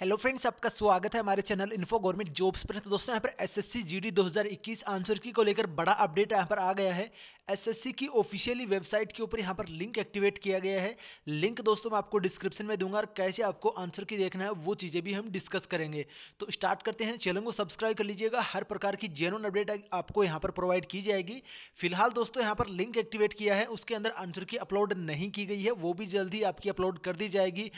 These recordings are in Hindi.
हेलो फ्रेंड्स आपका स्वागत है हमारे चैनल इन्फो गवर्नमेंट जॉब्स पर तो दोस्तों यहाँ पर एसएससी जीडी 2021 आंसर की को लेकर बड़ा अपडेट यहाँ पर आ गया है एसएससी की ऑफिशियली वेबसाइट के ऊपर यहाँ पर लिंक एक्टिवेट किया गया है लिंक दोस्तों मैं आपको डिस्क्रिप्शन में दूंगा और कैसे आपको आंसर की देखना है वो चीज़ें भी हम डिस्कस करेंगे तो स्टार्ट करते हैं चैनल को सब्सक्राइब कर लीजिएगा हर प्रकार की जेनुअन अपडेट आपको यहाँ पर प्रोवाइड की जाएगी फिलहाल दोस्तों यहाँ पर लिंक एक्टिवेट किया है उसके अंदर आंसर की अपलोड नहीं की गई है वो भी जल्दी आपकी अपलोड कर दी जाएगी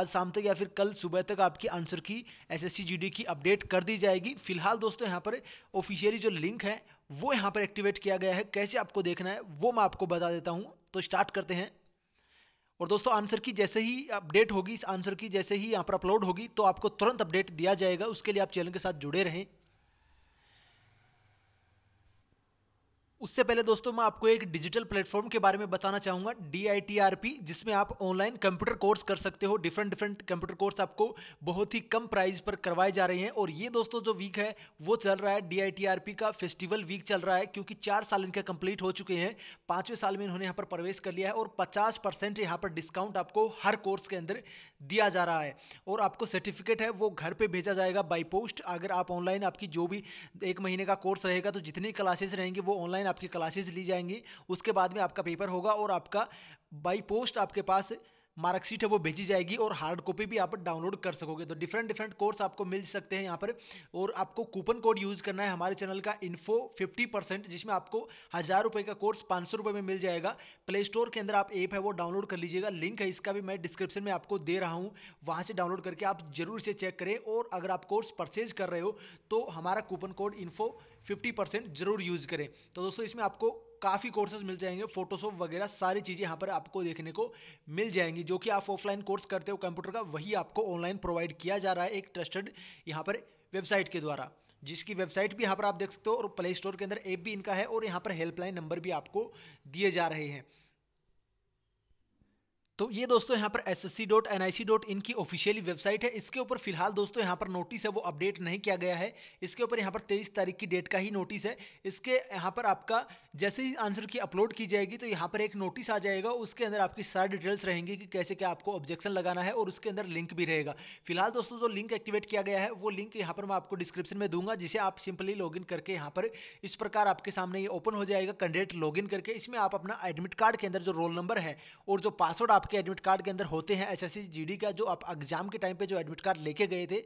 आज शाम तक या फिर कल सुबह तक आपकी आपके आंसर की एसएससी जीडी की अपडेट कर दी जाएगी फिलहाल दोस्तों यहाँ पर ऑफिशियली जो लिंक है वो यहाँ पर एक्टिवेट किया गया है कैसे आपको देखना है वो मैं आपको बता देता हूँ तो स्टार्ट करते हैं और दोस्तों आंसर की जैसे ही अपडेट होगी इस आंसर की जैसे ही यहाँ पर अपलोड होगी तो आपको तुरंत अपडेट दिया जाएगा उसके लिए आप चैनल के साथ जुड़े रहें उससे पहले दोस्तों मैं आपको एक डिजिटल प्लेटफॉर्म के बारे में बताना चाहूँगा डी जिसमें आप ऑनलाइन कंप्यूटर कोर्स कर सकते हो डिफरेंट डिफरेंट कंप्यूटर कोर्स आपको बहुत ही कम प्राइस पर करवाए जा रहे हैं और ये दोस्तों जो वीक है वो चल रहा है डी का फेस्टिवल वीक चल रहा है क्योंकि चार साल इनका कंप्लीट हो चुके हैं पाँचवें साल में इन्होंने यहाँ पर प्रवेश कर लिया है और पचास परसेंट यहाँ पर डिस्काउंट आपको हर कोर्स के अंदर दिया जा रहा है और आपको सर्टिफिकेट है वो घर पे भेजा जाएगा बाई पोस्ट अगर आप ऑनलाइन आपकी जो भी एक महीने का कोर्स रहेगा तो जितनी क्लासेस रहेंगी वो ऑनलाइन आपकी क्लासेज ली जाएंगी उसके बाद में आपका पेपर होगा और आपका बाई पोस्ट आपके पास मार्कशीट है वो भेजी जाएगी और हार्ड कॉपी भी आप डाउनलोड कर सकोगे तो डिफरेंट डिफरेंट कोर्स आपको मिल सकते हैं यहाँ पर और आपको कूपन कोड यूज़ करना है हमारे चैनल का इन्फो फिफ्टी परसेंट जिसमें आपको हज़ार रुपये का कोर्स पाँच सौ रुपये में मिल जाएगा प्ले स्टोर के अंदर आप ऐप है वो डाउनलोड कर लीजिएगा लिंक है इसका भी मैं डिस्क्रिप्शन में आपको दे रहा हूँ वहाँ से डाउनलोड करके आप जरूर इसे चेक करें और अगर आप कोर्स परचेज कर रहे हो तो हमारा coupon code info fifty percent जरूर यूज़ करें तो दोस्तों इसमें आपको काफ़ी कोर्सेज मिल जाएंगे फोटोशॉप वगैरह सारी चीज़ें यहाँ पर आपको देखने को मिल जाएंगी जो कि आप ऑफलाइन कोर्स करते हो कंप्यूटर का वही आपको ऑनलाइन प्रोवाइड किया जा रहा है एक ट्रस्टेड यहाँ पर वेबसाइट के द्वारा जिसकी वेबसाइट भी यहाँ पर आप देख सकते हो और प्ले स्टोर के अंदर ऐप भी इनका है और यहाँ पर हेल्पलाइन नंबर भी आपको दिए जा रहे हैं तो ये दोस्तों यहाँ पर S S C dot N I C dot इनकी की ऑफिशियली वेबसाइट है इसके ऊपर फिलहाल दोस्तों यहाँ पर नोटिस है वो अपडेट नहीं किया गया है इसके ऊपर यहाँ पर तेईस तारीख की डेट का ही नोटिस है इसके यहाँ पर आपका जैसे ही आंसर की अपलोड की जाएगी तो यहाँ पर एक नोटिस आ जाएगा उसके अंदर आपकी सारी डिटेल्स रहेंगी कि कैसे क्या आपको ऑब्जेक्शन लगाना है और उसके अंदर लिंक भी रहेगा फिलहाल दोस्तों जो लिंक एक्टिवेट किया गया है वो लिंक यहाँ पर मैं आपको डिस्क्रिप्शन में दूंगा जिसे आप सिंपली लॉग करके यहाँ पर इस प्रकार आपके सामने ये ओपन हो जाएगा कैंडिडेट लॉग करके इसमें आप अपना एडमिट कार्ड के अंदर जो रोल नंबर है और जो पासवर्ड आपके एडमिट कार्ड के अंदर होते हैं एस एस का जो आप एग्जाम के टाइम पे जो एडमिट कार्ड लेके गए थे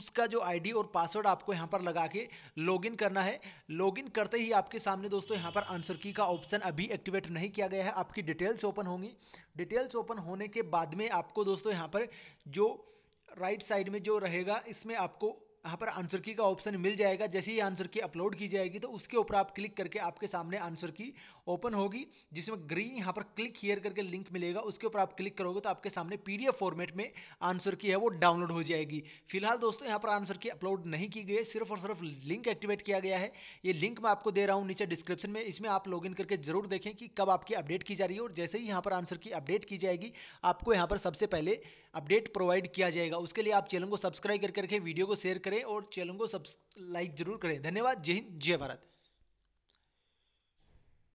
उसका जो आईडी और पासवर्ड आपको यहाँ पर लगा के लॉगिन करना है लॉगिन करते ही आपके सामने दोस्तों यहाँ पर आंसर की का ऑप्शन अभी एक्टिवेट नहीं किया गया है आपकी डिटेल्स ओपन होंगी डिटेल्स ओपन होने के बाद में आपको दोस्तों यहाँ पर जो राइट साइड में जो रहेगा इसमें आपको यहाँ पर आंसर की का ऑप्शन मिल जाएगा जैसे ही आंसर की अपलोड की जाएगी तो उसके ऊपर आप क्लिक करके आपके सामने आंसर की ओपन होगी जिसमें ग्रीन यहाँ पर क्लिक हियर करके लिंक मिलेगा उसके ऊपर आप क्लिक करोगे तो आपके सामने पीडीएफ फॉर्मेट में आंसर की है वो डाउनलोड हो जाएगी फिलहाल दोस्तों यहाँ पर आंसर की अपलोड नहीं की गई है सिर्फ और सिर्फ लिंक एक्टिवेट किया गया है ये लिंक मैं आपको दे रहा हूँ नीचे डिस्क्रिप्शन में इसमें आप लॉग करके जरूर देखें कि कब आपकी अपडेट की जा रही है और जैसे ही यहाँ पर आंसर की अपडेट की जाएगी आपको यहाँ पर सबसे पहले अपडेट प्रोवाइड किया जाएगा उसके लिए आप चैनल को सब्सक्राइब करके वीडियो को शेयर करें करें और चैनल को सब्सक्राइब लाइक जरूर करें धन्यवाद जय हिंद जय भारत